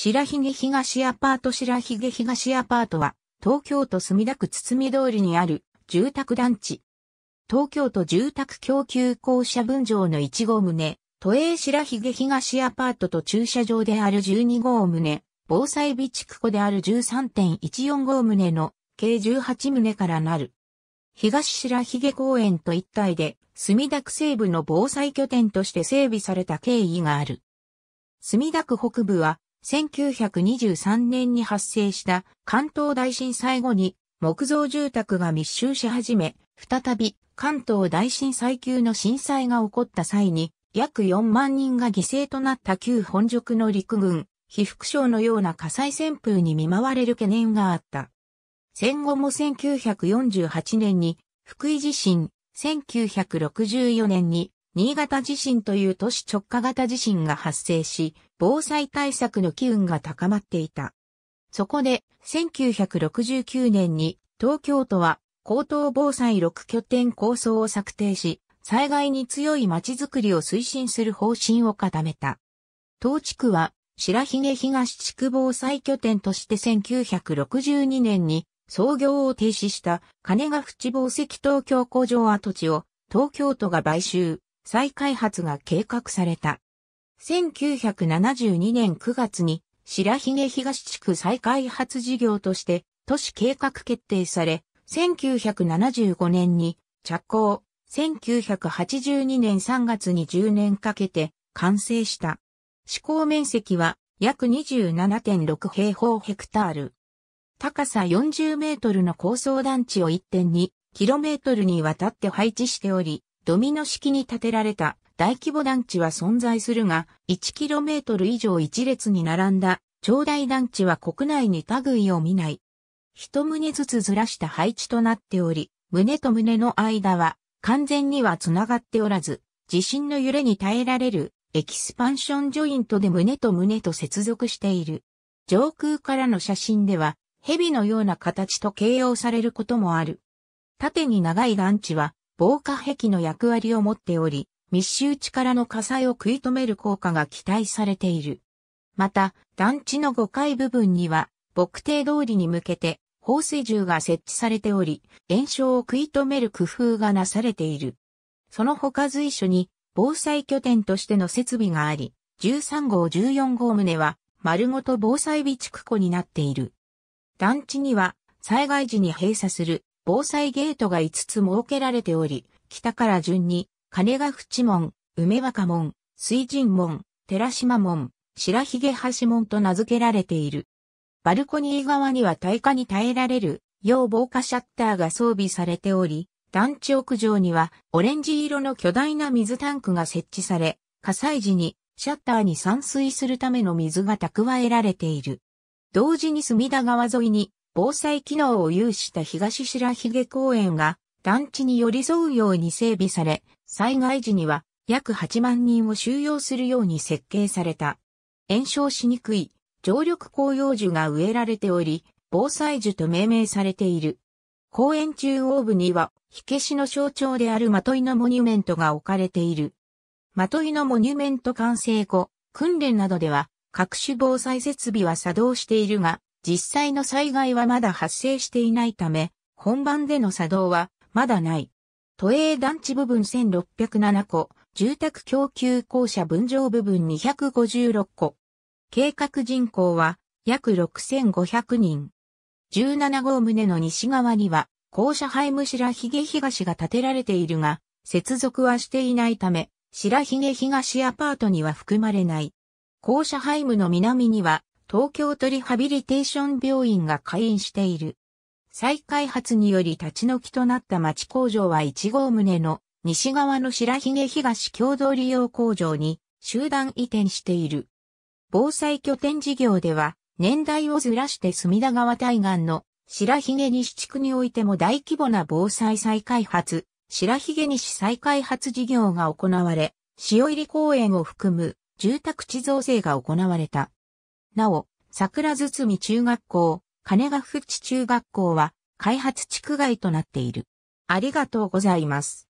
白髭東アパート白髭東アパートは、東京都墨田区堤通りにある住宅団地。東京都住宅供給公社分譲の1号棟、都営白髭東アパートと駐車場である12号棟、防災備蓄庫である13.14号棟の計18棟からなる。東白髭公園と一体で、墨田区西部の防災拠点として整備された経緯がある。墨田区北部は1923年に発生した関東大震災後に木造住宅が密集し始め、再び関東大震災級の震災が起こった際に約4万人が犠牲となった旧本塾の陸軍、被服省のような火災旋風に見舞われる懸念があった。戦後も1948年に福井地震、1964年に新潟地震という都市直下型地震が発生し、防災対策の機運が高まっていた。そこで、1969年に東京都は高等防災6拠点構想を策定し、災害に強い街づくりを推進する方針を固めた。当地区は白髭東地区防災拠点として1962年に創業を停止した金ヶ淵防石東京工場跡地を東京都が買収。再開発が計画された。1972年9月に白髭東地区再開発事業として都市計画決定され、1975年に着工、1982年3月に10年かけて完成した。施行面積は約27.6平方ヘクタール。高さ40メートルの高層団地を1 2トルにわたって配置しており、ドミノ式に建てられた大規模団地は存在するが、1km 以上一列に並んだ長大団地は国内に類を見ない。一棟ずつずらした配置となっており、胸と胸の間は完全には繋がっておらず、地震の揺れに耐えられるエキスパンションジョイントで胸と胸と接続している。上空からの写真では、蛇のような形と形容されることもある。縦に長い団地は、防火壁の役割を持っており、密集地からの火災を食い止める効果が期待されている。また、団地の5階部分には、木堤通りに向けて、放水銃が設置されており、炎症を食い止める工夫がなされている。その他随所に、防災拠点としての設備があり、13号14号棟は、丸ごと防災備蓄庫になっている。団地には、災害時に閉鎖する防災ゲートが5つ設けられており、北から順に、金ヶ淵門、梅若門、水神門、寺島門、白髭橋門と名付けられている。バルコニー側には耐火に耐えられる、要防火シャッターが装備されており、団地屋上にはオレンジ色の巨大な水タンクが設置され、火災時にシャッターに散水するための水が蓄えられている。同時に隅田川沿いに防災機能を有した東白髭公園が団地に寄り添うように整備され、災害時には約8万人を収容するように設計された。炎症しにくい常緑広葉樹が植えられており、防災樹と命名されている。公園中央部には、火消しの象徴であるまといのモニュメントが置かれている。まといのモニュメント完成後、訓練などでは、各種防災設備は作動しているが、実際の災害はまだ発生していないため、本番での作動はまだない。都営団地部分1607個、住宅供給校舎分譲部分256個。計画人口は約6500人。17号棟の西側には、校舎配務白髭東が建てられているが、接続はしていないため、白髭東アパートには含まれない。校舎配務の南には、東京都リハビリテーション病院が開院している。再開発により立ち退きとなった町工場は1号棟の西側の白髭東共同利用工場に集団移転している。防災拠点事業では年代をずらして隅田川対岸の白髭西地区においても大規模な防災再開発、白髭西再開発事業が行われ、塩入公園を含む住宅地造成が行われた。なお、桜堤中学校、金ヶ淵中学校は開発地区外となっている。ありがとうございます。